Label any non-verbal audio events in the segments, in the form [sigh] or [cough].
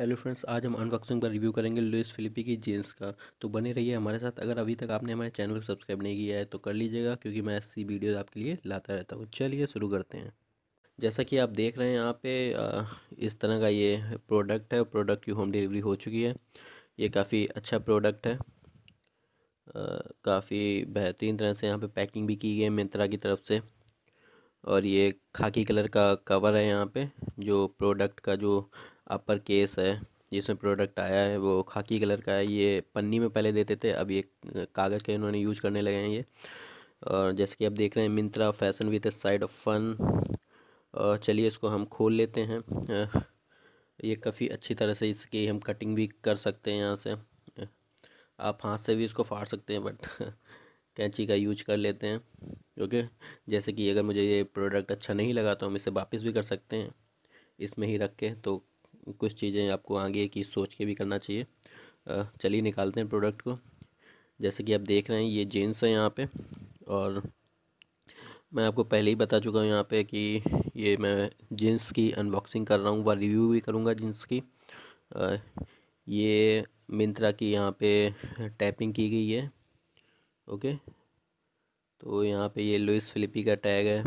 hello friends आज हम unboxing पर रिव्यू करेंगे लुइस फिलिपी की जीन्स का तो बने रहिए हमारे साथ अगर अभी तक आपने हमारे चैनल को सब्सक्राइब नहीं किया है तो कर लीजिएगा क्योंकि मैं ऐसी वीडियोस आपके लिए लाता रहता हूँ चलिए शुरू करते हैं जैसा कि आप देख रहे हैं यहाँ पे इस तरह का ये प्रोडक्ट है प्रोडक्ट की होम डिलीवरी हो चुकी है ये काफ़ी अच्छा प्रोडक्ट है काफ़ी बेहतरीन तरह से यहाँ पर पैकिंग भी की गई है मिंत्रा की तरफ से और ये खाकी कलर का कवर है यहाँ पर जो प्रोडक्ट का जो अपर केस है जिसमें प्रोडक्ट आया है वो खाकी कलर का है ये पन्नी में पहले देते थे अब ये कागज़ के इन्होंने यूज करने लगे हैं ये और जैसे कि आप देख रहे हैं Myntra fashion with a side of fun और चलिए इसको हम खोल लेते हैं ये काफ़ी अच्छी तरह से इसकी हम कटिंग भी कर सकते हैं यहाँ से आप हाथ से भी इसको फाड़ सकते हैं बट [laughs] कैंची का यूज कर लेते हैं ओके जैसे कि अगर मुझे ये प्रोडक्ट अच्छा नहीं लगा तो हम इसे वापस भी कर सकते हैं इसमें ही रख के तो कुछ चीज़ें आपको आगे की सोच के भी करना चाहिए चलिए निकालते हैं प्रोडक्ट को जैसे कि आप देख रहे हैं ये जीन्स है यहाँ पे और मैं आपको पहले ही बता चुका हूँ यहाँ पे कि ये मैं जीन्स की अनबॉक्सिंग कर रहा हूँ व रिव्यू भी करूँगा जीन्स की ये मिंत्रा की यहाँ पे टैपिंग की गई है ओके तो यहाँ पे ये लुइस फिलिपी का टैग है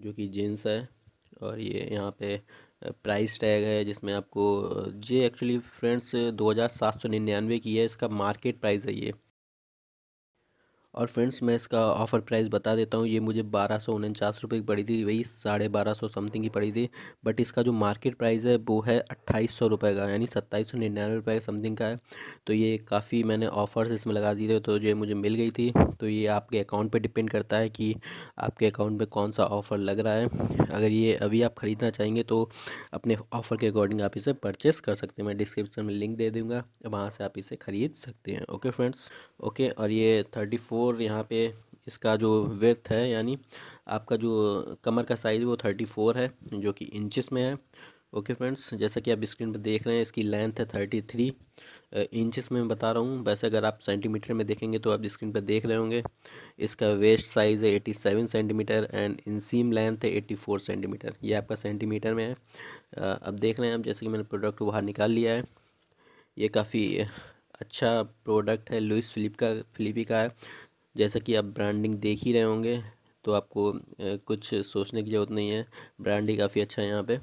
जो कि जीन्स है और ये यहाँ पे प्राइस टैग है जिसमें आपको ये एक्चुअली फ्रेंड्स दो हज़ार सात सौ निन्यानवे की है इसका मार्केट प्राइस है ये और फ्रेंड्स मैं इसका ऑफ़र प्राइस बता देता हूँ ये मुझे बारह सौ उनचास रुपये की पड़ी थी वही साढ़े बारह सौ समथिंग की पड़ी थी बट इसका जो मार्केट प्राइस है वो है अट्ठाईस सौ रुपये का यानी सत्ताईस सौ निन्यानवे रुपये समथिंग का है तो ये काफ़ी मैंने ऑफ़र्स इसमें लगा दिए थे तो ये मुझे मिल गई थी तो ये आपके अकाउंट पर डिपेंड करता है कि आपके अकाउंट में कौन सा ऑफ़र लग रहा है अगर ये अभी आप ख़रीदना चाहेंगे तो अपने ऑफ़र के अकॉर्डिंग आप इसे परचेस कर सकते हैं मैं डिस्क्रिप्शन में लिंक दे दूँगा वहाँ से आप इसे ख़रीद सकते हैं ओके फ्रेंड्स ओके और ये थर्टी फोर और यहाँ पे इसका जो वर्थ है यानी आपका जो कमर का साइज़ वो थर्टी फोर है जो कि इंचज़ में है ओके फ्रेंड्स जैसा कि आप स्क्रीन पर देख रहे हैं इसकी लेंथ है थर्टी थ्री इंचज़ में बता रहा हूँ वैसे अगर आप सेंटीमीटर में देखेंगे तो आप स्क्रीन पर देख रहे होंगे इसका वेस्ट साइज़ है eighty seven centimetre and inseam length है एटी फोर सेंटीमीटर ये आपका सेंटीमीटर में है अब देख रहे हैं आप जैसे कि मैंने प्रोडक्ट बाहर निकाल लिया है ये काफ़ी अच्छा प्रोडक्ट है लुइस फिलिप का फिलिपी का है जैसा कि आप ब्रांडिंग देख ही रहे होंगे तो आपको कुछ सोचने की ज़रूरत नहीं है ब्रांड ही काफ़ी अच्छा है यहाँ पे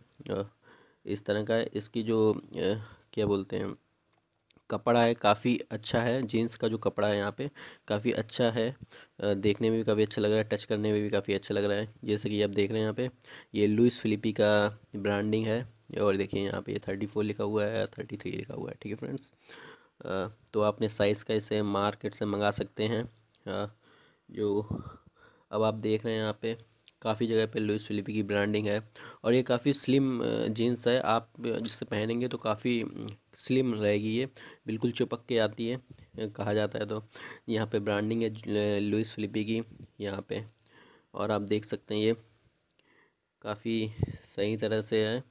इस तरह का इसकी जो क्या बोलते हैं कपड़ा है काफ़ी अच्छा है जीन्स का जो कपड़ा है यहाँ पे काफ़ी अच्छा है देखने में भी काफ़ी अच्छा लग रहा है टच करने में भी काफ़ी अच्छा लग रहा है जैसे कि आप देख रहे हैं यहाँ पे ये लुइस फिलिपी का ब्रांडिंग है और देखिए यहाँ पे ये थर्टी फोर लिखा हुआ है थर्टी थ्री लिखा हुआ है ठीक है फ्रेंड्स तो आपने साइज़ का इसे मार्केट से मंगा सकते हैं हाँ, जो अब आप देख रहे हैं यहाँ पे काफ़ी जगह पे लुइस फिलिपी की ब्रांडिंग है और ये काफ़ी स्लिम जीन्स है आप जिससे पहनेंगे तो काफ़ी स्लिम रहेगी ये बिल्कुल चिपक के आती है कहा जाता है तो यहाँ पे ब्रांडिंग है लुइस फिलिपी की यहाँ पे और आप देख सकते हैं ये काफ़ी सही तरह से है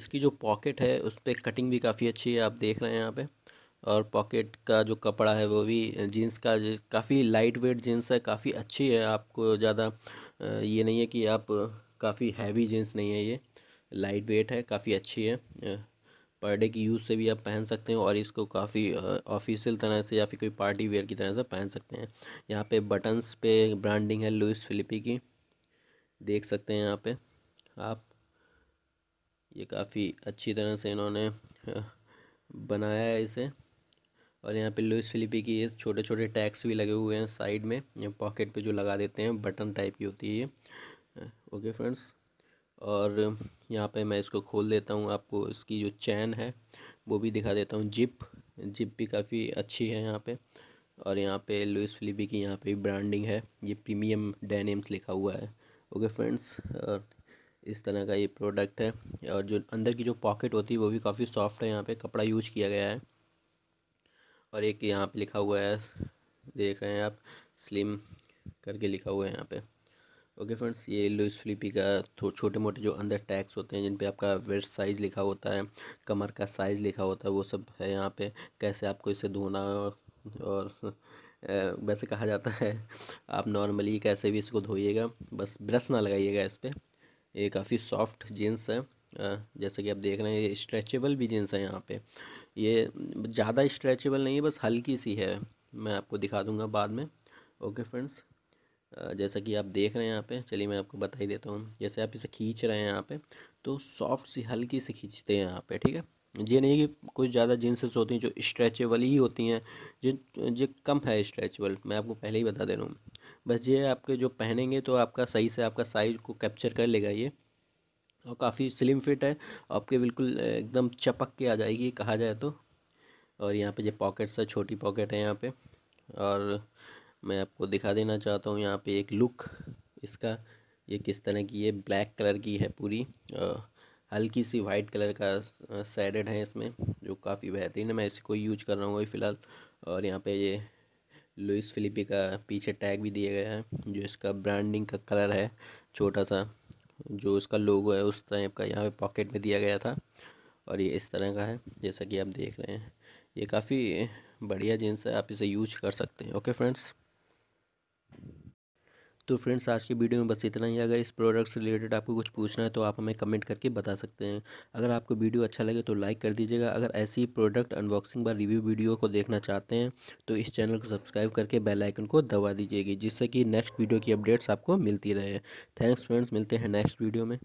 इसकी जो पॉकेट है उस पर कटिंग भी काफ़ी अच्छी है आप देख रहे हैं यहाँ पर और पॉकेट का जो कपड़ा है वो भी जीन्स का काफ़ी लाइट वेट जीन्स है काफ़ी अच्छी है आपको ज़्यादा ये नहीं है कि आप काफ़ी हैवी जीन्स नहीं है ये लाइट वेट है काफ़ी अच्छी है पर डे की यूज़ से भी आप पहन सकते हैं और इसको काफ़ी ऑफिशियल तरह से या फिर कोई पार्टी वेयर की तरह से पहन सकते हैं यहाँ पे बटन्स पे ब्रांडिंग है लुइस फिलिपी की देख सकते हैं यहाँ पे आप ये काफ़ी अच्छी तरह से इन्होंने बनाया है इसे और यहाँ पे लुइस फिलिपी की ये छोटे छोटे टैक्स भी लगे हुए हैं साइड में ये पॉकेट पे जो लगा देते हैं बटन टाइप की होती है ये ओके फ्रेंड्स और यहाँ पे मैं इसको खोल देता हूँ आपको इसकी जो चैन है वो भी दिखा देता हूँ जिप जिप भी काफ़ी अच्छी है यहाँ पर और यहाँ पर लुइस फिलिपी की यहाँ पर ब्रांडिंग है ये प्रीमियम डेनिम्स लिखा हुआ है ओके फ्रेंड्स और इस तरह का ये प्रोडक्ट है और जो अंदर की जो पॉकेट होती है वो भी काफ़ी सॉफ्ट है यहाँ पे कपड़ा यूज किया गया है और एक यहाँ पे लिखा हुआ है देख रहे हैं आप स्लिम करके लिखा हुआ है यहाँ पे ओके फ्रेंड्स ये लुइस फ्लिपी का छोटे मोटे जो अंदर टैक्स होते हैं जिन पे आपका वेस्ट साइज़ लिखा होता है कमर का साइज़ लिखा होता है वो सब है यहाँ पे कैसे आपको इसे धोना है और, और वैसे कहा जाता है आप नॉर्मली कैसे भी इसको धोइएगा बस ब्रश ना लगाइएगा इस पर ये काफ़ी सॉफ्ट जीन्स है जैसे कि आप देख रहे हैं ये स्ट्रेचेबल भी जीन्स है यहाँ पे ये ज़्यादा स्ट्रेचेबल नहीं है बस हल्की सी है मैं आपको दिखा दूँगा बाद में ओके फ्रेंड्स जैसा कि आप देख रहे हैं यहाँ पे चलिए मैं आपको बता ही देता हूँ जैसे आप इसे खींच रहे हैं यहाँ पे तो सॉफ्ट सी हल्की सी खींचते हैं यहाँ पे ठीक है ये नहीं कि कुछ ज़्यादा जीन्सेस होती हैं जो स्ट्रेचेबल ही होती हैं जिन जो कम है स्ट्रेचेबल मैं आपको पहले ही बता दे रहा हूँ बस ये आपके जो पहनेंगे तो आपका सही से आपका साइज को कैप्चर कर लेगा ये और काफ़ी स्लिम फिट है आपके बिल्कुल एकदम चपक के आ जाएगी कहा जाए तो और यहाँ पे जो पॉकेट्स है छोटी पॉकेट है यहाँ पे और मैं आपको दिखा देना चाहता हूँ यहाँ पे एक लुक इसका ये किस तरह की ये ब्लैक कलर की है पूरी हल्की सी वाइट कलर का सैडेड है इसमें जो काफ़ी बेहतरीन है मैं इसको यूज कर रहा हूँ फ़िलहाल और यहाँ पर ये लुइस फिलिपी का पीछे टैग भी दिया गया है जो इसका ब्रांडिंग का कलर है छोटा सा जो इसका लोगो है उस टाइप का यहाँ पे पॉकेट में दिया गया था और ये इस तरह का है जैसा कि आप देख रहे हैं ये काफ़ी बढ़िया जीन्स है आप इसे यूज कर सकते हैं ओके फ्रेंड्स तो फ्रेंड्स आज के वीडियो में बस इतना ही अगर इस प्रोडक्ट से रिलेटेड आपको कुछ पूछना है तो आप हमें कमेंट करके बता सकते हैं अगर आपको वीडियो अच्छा लगे तो लाइक कर दीजिएगा अगर ऐसी प्रोडक्ट अनबॉक्सिंग व रिव्यू वीडियो को देखना चाहते हैं तो इस चैनल को सब्सक्राइब करके बेलाइकन को दबा दीजिएगी जिससे कि नेक्स्ट वीडियो की अपडेट्स आपको मिलती रहे थैंक्स फ्रेंड्स मिलते हैं नेक्स्ट वीडियो में